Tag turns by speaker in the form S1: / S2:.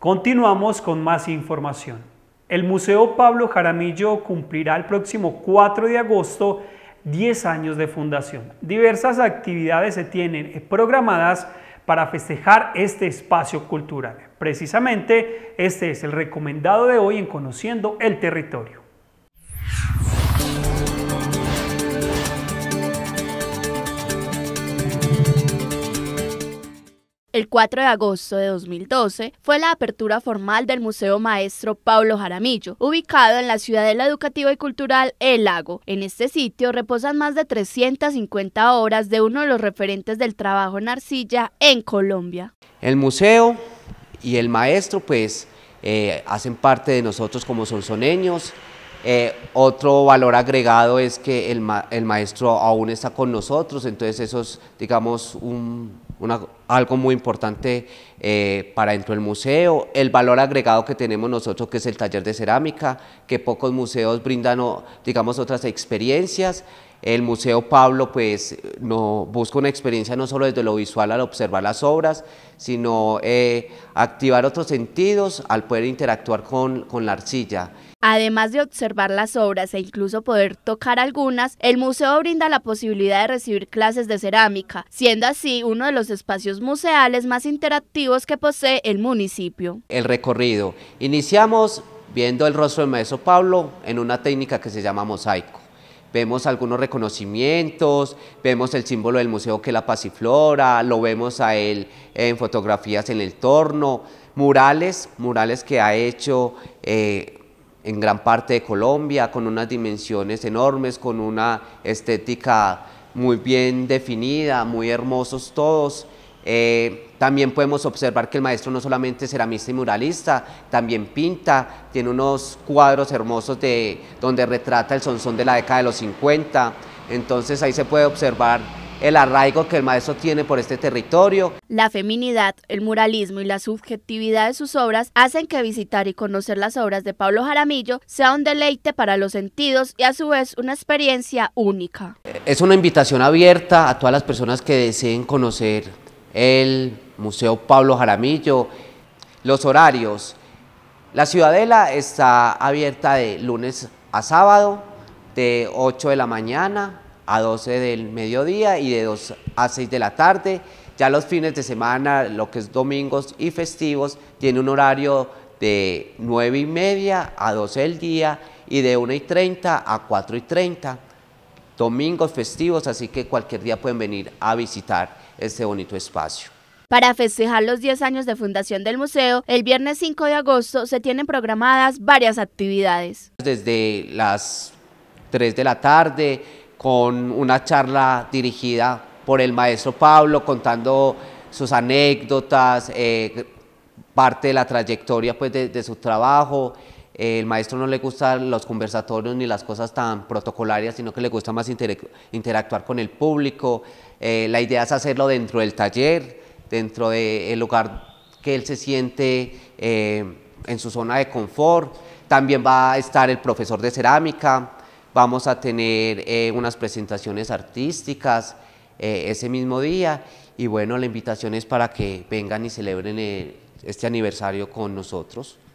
S1: Continuamos con más información. El Museo Pablo Jaramillo cumplirá el próximo 4 de agosto 10 años de fundación. Diversas actividades se tienen programadas para festejar este espacio cultural. Precisamente este es el recomendado de hoy en Conociendo el Territorio. El 4 de agosto de 2012 fue la apertura formal del Museo Maestro Pablo Jaramillo, ubicado en la Ciudadela Educativa y Cultural El Lago. En este sitio reposan más de 350 obras de uno de los referentes del trabajo en arcilla en Colombia.
S2: El museo y el maestro pues eh, hacen parte de nosotros como sonsoneños. Eh, otro valor agregado es que el, el maestro aún está con nosotros, entonces eso es digamos un algo muy importante eh, para dentro del museo, el valor agregado que tenemos nosotros que es el taller de cerámica, que pocos museos brindan, digamos, otras experiencias el Museo Pablo pues, no, busca una experiencia no solo desde lo visual al observar las obras, sino eh, activar otros sentidos al poder interactuar con, con la arcilla.
S1: Además de observar las obras e incluso poder tocar algunas, el museo brinda la posibilidad de recibir clases de cerámica, siendo así uno de los espacios museales más interactivos que posee el municipio.
S2: El recorrido. Iniciamos viendo el rostro de maestro Pablo en una técnica que se llama mosaico. Vemos algunos reconocimientos, vemos el símbolo del museo que es la pasiflora, lo vemos a él en fotografías en el torno, murales, murales que ha hecho eh, en gran parte de Colombia, con unas dimensiones enormes, con una estética muy bien definida, muy hermosos todos. Eh, también podemos observar que el maestro no solamente es ceramista y muralista, también pinta, tiene unos cuadros hermosos de, donde retrata el sonzón de la década de los 50. Entonces ahí se puede observar el arraigo que el maestro tiene por este territorio.
S1: La feminidad, el muralismo y la subjetividad de sus obras hacen que visitar y conocer las obras de Pablo Jaramillo sea un deleite para los sentidos y a su vez una experiencia única.
S2: Es una invitación abierta a todas las personas que deseen conocer el Museo Pablo Jaramillo, los horarios. La Ciudadela está abierta de lunes a sábado, de 8 de la mañana a 12 del mediodía y de 2 a 6 de la tarde. Ya los fines de semana, lo que es domingos y festivos, tiene un horario de 9 y media a 12 del día y de 1 y 30 a 4 y 30. Domingos festivos, así que cualquier día pueden venir a visitar este bonito espacio.
S1: Para festejar los 10 años de fundación del museo, el viernes 5 de agosto se tienen programadas varias actividades.
S2: Desde las 3 de la tarde, con una charla dirigida por el maestro Pablo, contando sus anécdotas, eh, parte de la trayectoria pues, de su trabajo, el maestro no le gustan los conversatorios ni las cosas tan protocolarias, sino que le gusta más interactuar con el público. Eh, la idea es hacerlo dentro del taller, dentro del lugar que él se siente eh, en su zona de confort. También va a estar el profesor de cerámica, vamos a tener eh, unas presentaciones artísticas ese mismo día y bueno, la invitación es para que vengan y celebren este aniversario con nosotros.